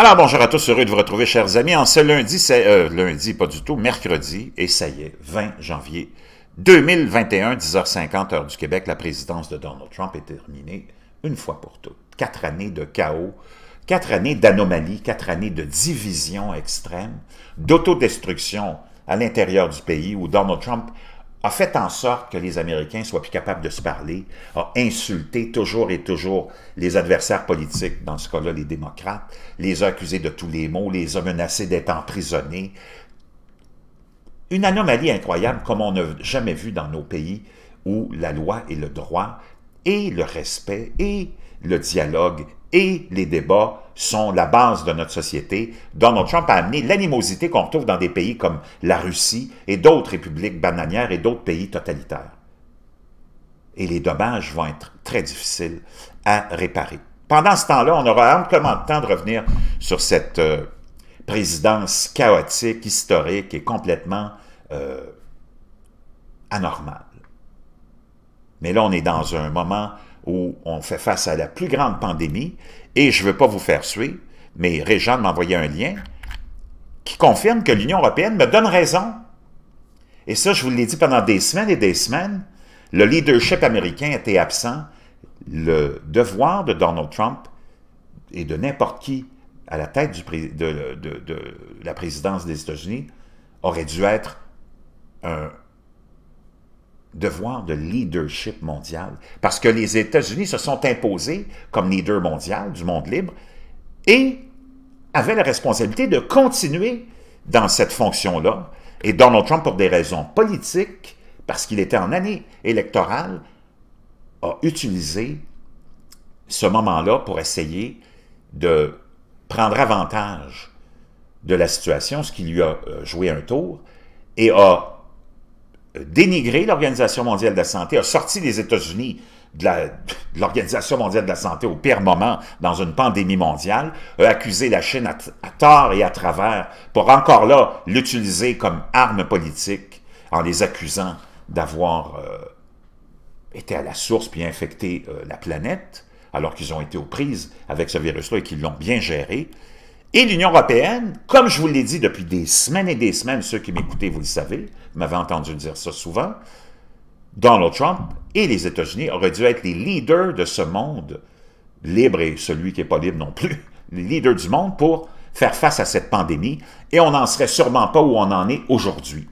Alors bonjour à tous, heureux de vous retrouver chers amis. En ce lundi, c'est euh, lundi, pas du tout, mercredi, et ça y est, 20 janvier 2021, 10h50 heure du Québec, la présidence de Donald Trump est terminée une fois pour toutes. Quatre années de chaos, quatre années d'anomalies, quatre années de division extrême, d'autodestruction à l'intérieur du pays où Donald Trump a fait en sorte que les Américains soient plus capables de se parler, a insulté toujours et toujours les adversaires politiques, dans ce cas-là les démocrates, les a accusés de tous les maux, les a menacés d'être emprisonnés. Une anomalie incroyable comme on n'a jamais vu dans nos pays où la loi et le droit et le respect et le dialogue et les débats sont la base de notre société. Donald Trump a amené l'animosité qu'on retrouve dans des pays comme la Russie et d'autres républiques bananières et d'autres pays totalitaires. Et les dommages vont être très difficiles à réparer. Pendant ce temps-là, on aura amplement de temps de revenir sur cette euh, présidence chaotique, historique et complètement euh, anormale. Mais là, on est dans un moment où on fait face à la plus grande pandémie, et je ne veux pas vous faire suer, mais Réjean envoyé un lien qui confirme que l'Union européenne me donne raison. Et ça, je vous l'ai dit pendant des semaines et des semaines, le leadership américain était absent. Le devoir de Donald Trump et de n'importe qui à la tête de la présidence des États-Unis aurait dû être un, devoir de leadership mondial, parce que les États-Unis se sont imposés comme leader mondial du monde libre et avaient la responsabilité de continuer dans cette fonction-là. Et Donald Trump, pour des raisons politiques, parce qu'il était en année électorale, a utilisé ce moment-là pour essayer de prendre avantage de la situation, ce qui lui a euh, joué un tour, et a euh, dénigrer l'Organisation mondiale de la santé, a sorti les États-Unis de l'Organisation mondiale de la santé au pire moment dans une pandémie mondiale, a accusé la Chine à, tort et à travers pour encore là l'utiliser comme arme politique en les accusant d'avoir euh, été à la source puis infecté euh, la planète alors qu'ils ont été aux prises avec ce virus-là et qu'ils l'ont bien géré. Et l'Union européenne, comme je vous l'ai dit depuis des semaines et des semaines, ceux qui m'écoutaient, vous le savez, vous m'avez entendu dire ça souvent, Donald Trump et les États-Unis auraient dû être les leaders de ce monde libre et celui qui n'est pas libre non plus, les leaders du monde pour faire face à cette pandémie, et on n'en serait sûrement pas où on en est aujourd'hui.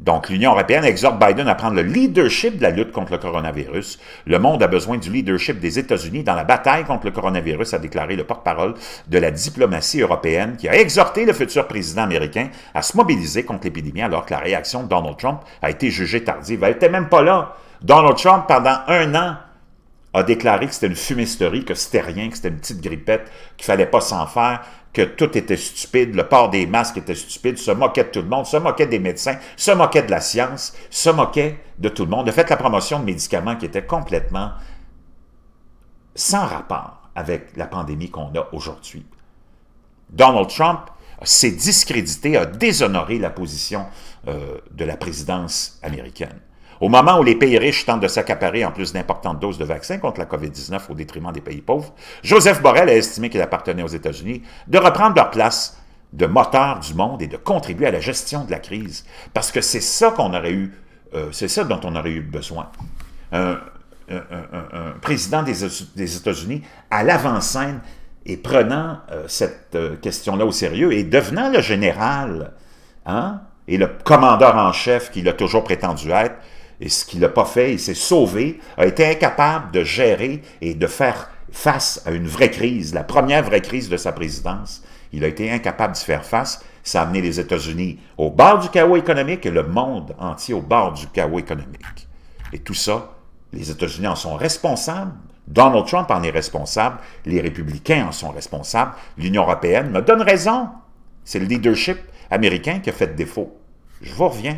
Donc, l'Union européenne exhorte Biden à prendre le leadership de la lutte contre le coronavirus. Le monde a besoin du leadership des États-Unis dans la bataille contre le coronavirus, a déclaré le porte-parole de la diplomatie européenne, qui a exhorté le futur président américain à se mobiliser contre l'épidémie, alors que la réaction de Donald Trump a été jugée tardive. Elle n'était même pas là. Donald Trump, pendant un an, a déclaré que c'était une fumisterie, que c'était rien, que c'était une petite grippette, qu'il fallait pas s'en faire, que tout était stupide, le port des masques était stupide, se moquait de tout le monde, se moquait des médecins, se moquait de la science, se moquait de tout le monde, de fait la promotion de médicaments qui étaient complètement sans rapport avec la pandémie qu'on a aujourd'hui. Donald Trump s'est discrédité, a déshonoré la position euh, de la présidence américaine. Au moment où les pays riches tentent de s'accaparer en plus d'importantes doses de vaccins contre la COVID-19 au détriment des pays pauvres, Joseph Borrell a estimé qu'il appartenait aux États-Unis de reprendre leur place de moteur du monde et de contribuer à la gestion de la crise. Parce que c'est ça qu'on aurait eu, euh, c'est ça dont on aurait eu besoin. Un, président des, États-Unis à l'avant-scène et prenant euh, cette euh, question-là au sérieux et devenant le général hein, et le commandeur en chef qu'il a toujours prétendu être, et ce qu'il n'a pas fait, il s'est sauvé, a été incapable de gérer et de faire face à une vraie crise, la première vraie crise de sa présidence. Il a été incapable de faire face. Ça a amené les États-Unis au bord du chaos économique et le monde entier au bord du chaos économique. Et tout ça, les États-Unis en sont responsables. Donald Trump en est responsable. Les républicains en sont responsables. L'Union européenne me donne raison. C'est le leadership américain qui a fait défaut. Je vous reviens.